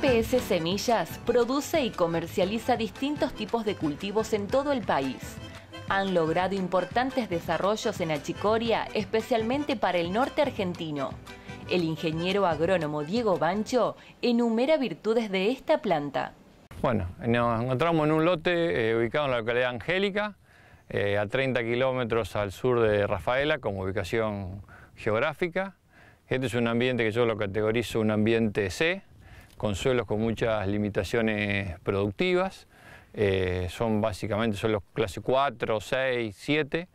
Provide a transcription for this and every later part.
P.S. Semillas produce y comercializa distintos tipos de cultivos en todo el país. Han logrado importantes desarrollos en Achicoria, especialmente para el norte argentino. El ingeniero agrónomo Diego Bancho enumera virtudes de esta planta. Bueno, nos encontramos en un lote eh, ubicado en la localidad Angélica, eh, a 30 kilómetros al sur de Rafaela, como ubicación geográfica. Este es un ambiente que yo lo categorizo un ambiente C, con suelos con muchas limitaciones productivas. Eh, son básicamente son los clase 4, 6, 7,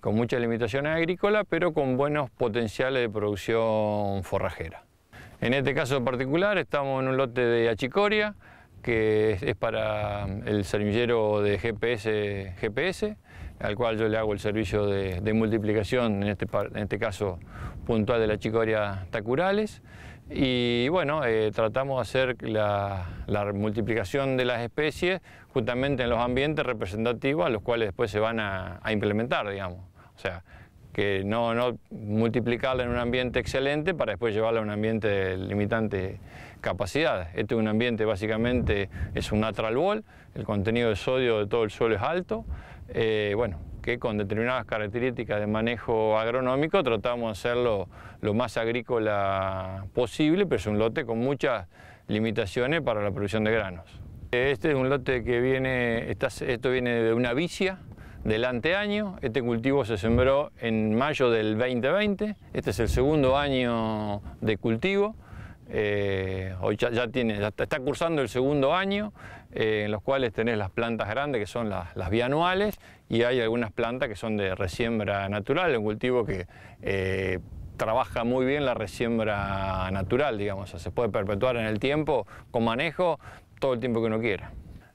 con muchas limitaciones agrícolas, pero con buenos potenciales de producción forrajera. En este caso particular estamos en un lote de achicoria, que es, para mm, el servillero de GPS, GPS, al cual yo le hago el servicio de, de multiplicación, en este, en este caso puntual de la achicoria tacurales. Y bueno, eh, tratamos de hacer la, multiplicación de las especies justamente en los ambientes representativos a los cuales después se van a, implementar, digamos. O sea, que no, no, multiplicarla en un ambiente excelente para después llevarla a un ambiente de limitante capacidad. Este es un ambiente básicamente, es un wall, el contenido de sodio de todo el suelo es alto. Eh, que con determinadas características de manejo agronómico tratamos de hacerlo lo más agrícola posible, pero es un lote con muchas limitaciones para la producción de granos. Este es un lote que viene, esto viene de una vicia del anteaño, este cultivo se sembró en mayo del 2020, este es el segundo año de cultivo, eh, hoy ya, tiene, está cursando el segundo año, eh, en los cuales tenés las plantas grandes que son las, las, bianuales y hay algunas plantas que son de resiembra natural, un cultivo que eh, trabaja muy bien la resiembra natural, digamos, se puede perpetuar en el tiempo con manejo todo el tiempo que uno quiera.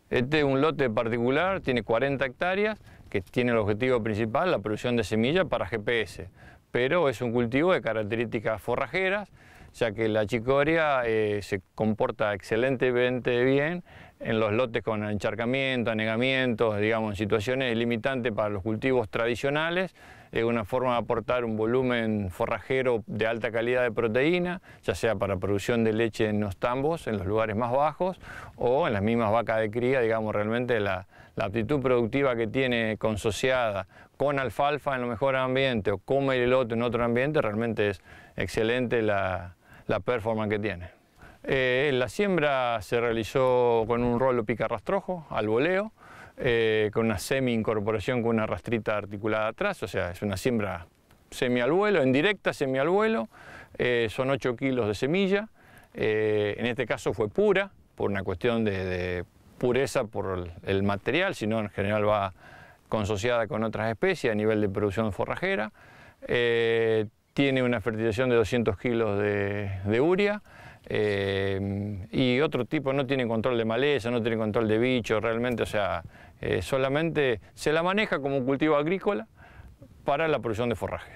Este es un lote particular, tiene 40 hectáreas, que tiene el objetivo principal la producción de semillas para GPS, pero es un cultivo de características forrajeras, ya que la chicoria eh, se comporta excelentemente bien en los lotes con encharcamiento, anegamientos, digamos, situaciones limitantes para los cultivos tradicionales, es una forma de aportar un volumen forrajero de alta calidad de proteína, ya sea para producción de leche en los tambos, en los lugares más bajos, o en las mismas vacas de cría, digamos, realmente la, la aptitud productiva que tiene consociada con alfalfa en lo mejor ambiente o con el lote en otro ambiente, realmente es excelente la, la performance que tiene. Eh, la siembra se realizó con un rolo pica rastrojo al voleo, eh, con una semi-incorporación con una rastrita articulada atrás, o sea, es una siembra semi al vuelo, en directa semi al vuelo, eh, son 8 kilos de semilla, en este caso fue pura, por una cuestión de, pureza por el material, sino en general va consociada con otras especies a nivel de producción forrajera, tiene una fertilización de 200 kilos de, de urea, eh, y otro tipo no tiene control de maleza, no tiene control de bicho realmente, o sea, eh, solamente se la maneja como un cultivo agrícola para la producción de forraje.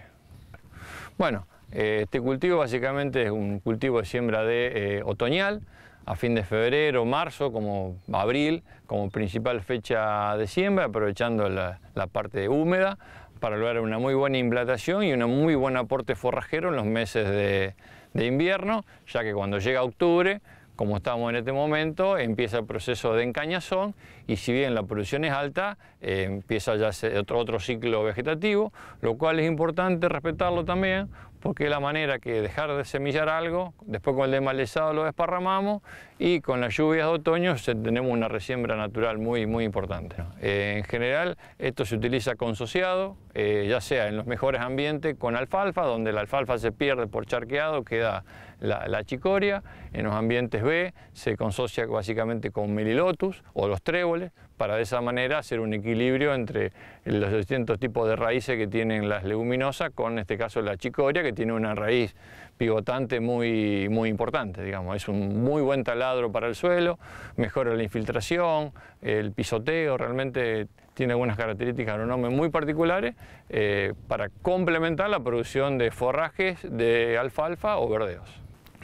Bueno, eh, este cultivo básicamente es un cultivo de siembra de otoñal, a fin de febrero, marzo, como abril, como principal fecha de siembra, aprovechando la, la parte húmeda para lograr una muy buena implantación y un muy buen aporte forrajero en los meses de, de invierno, ya que cuando llega octubre, como estamos en este momento, empieza el proceso de encañazón y si bien la producción es alta, eh, empieza ya otro, otro ciclo vegetativo, lo cual es importante respetarlo también porque la manera que dejar de semillar algo, después con el desmalezado lo desparramamos y con las lluvias de otoño tenemos una resiembra natural muy, muy importante. Eh, en general esto se utiliza consociado... Eh, ya sea en los mejores ambientes con alfalfa, donde la alfalfa se pierde por charqueado, queda la, la chicoria, en los ambientes B se consocia básicamente con melilotus o los tréboles, para de esa manera hacer un equilibrio entre los distintos tipos de raíces que tienen las leguminosas, con en este caso la chicoria, que tiene una raíz pivotante muy, importante, digamos. Es un muy buen taladro para el suelo, mejora la infiltración, el pisoteo, realmente tiene algunas características agronómicas muy particulares eh, para complementar la producción de forrajes de alfalfa o verdeos.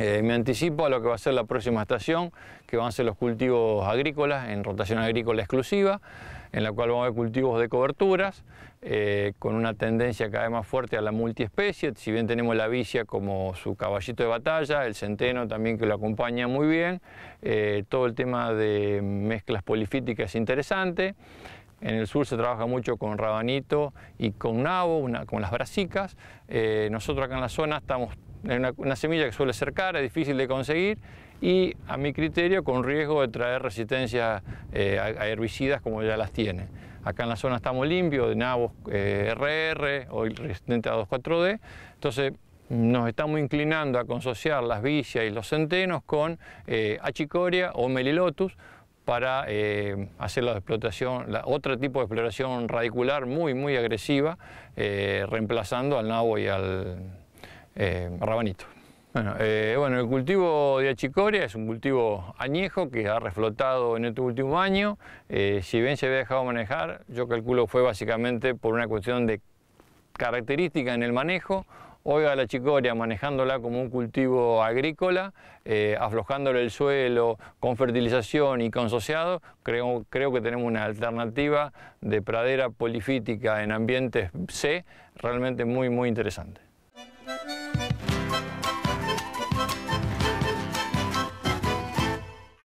Eh, me anticipo a lo que va a ser la próxima estación, que van a ser los cultivos agrícolas en rotación agrícola exclusiva, en la cual vamos a ver cultivos de coberturas, eh, con una tendencia cada vez más fuerte a la multiespecie, si bien tenemos la vicia como su caballito de batalla, el centeno también que lo acompaña muy bien, eh, todo el tema de mezclas polifíticas es interesante, en el sur se trabaja mucho con rabanito y con nabo, con las brasicas. nosotros acá en la zona estamos es una, semilla que suele ser cara, difícil de conseguir y, a mi criterio, con riesgo de traer resistencia eh, a, herbicidas como ya las tiene. Acá en la zona estamos limpios de nabos RR, eh, o resistente a 2,4-D, entonces nos estamos inclinando a consociar las vicias y los centenos con eh, achicoria o melilotus para hacer la explotación, otro tipo de exploración radicular muy, muy agresiva, reemplazando al nabo y al, eh, rabanito. Eh, bueno, el cultivo de achicoria es un cultivo añejo que ha reflotado en este último año. Eh, si bien se había dejado manejar, yo calculo fue básicamente por una cuestión de característica en el manejo. Hoy a la chicoria manejándola como un cultivo agrícola, aflojándole el suelo con fertilización y con creo, creo que tenemos una alternativa de pradera polifítica en ambientes C realmente muy, muy interesante.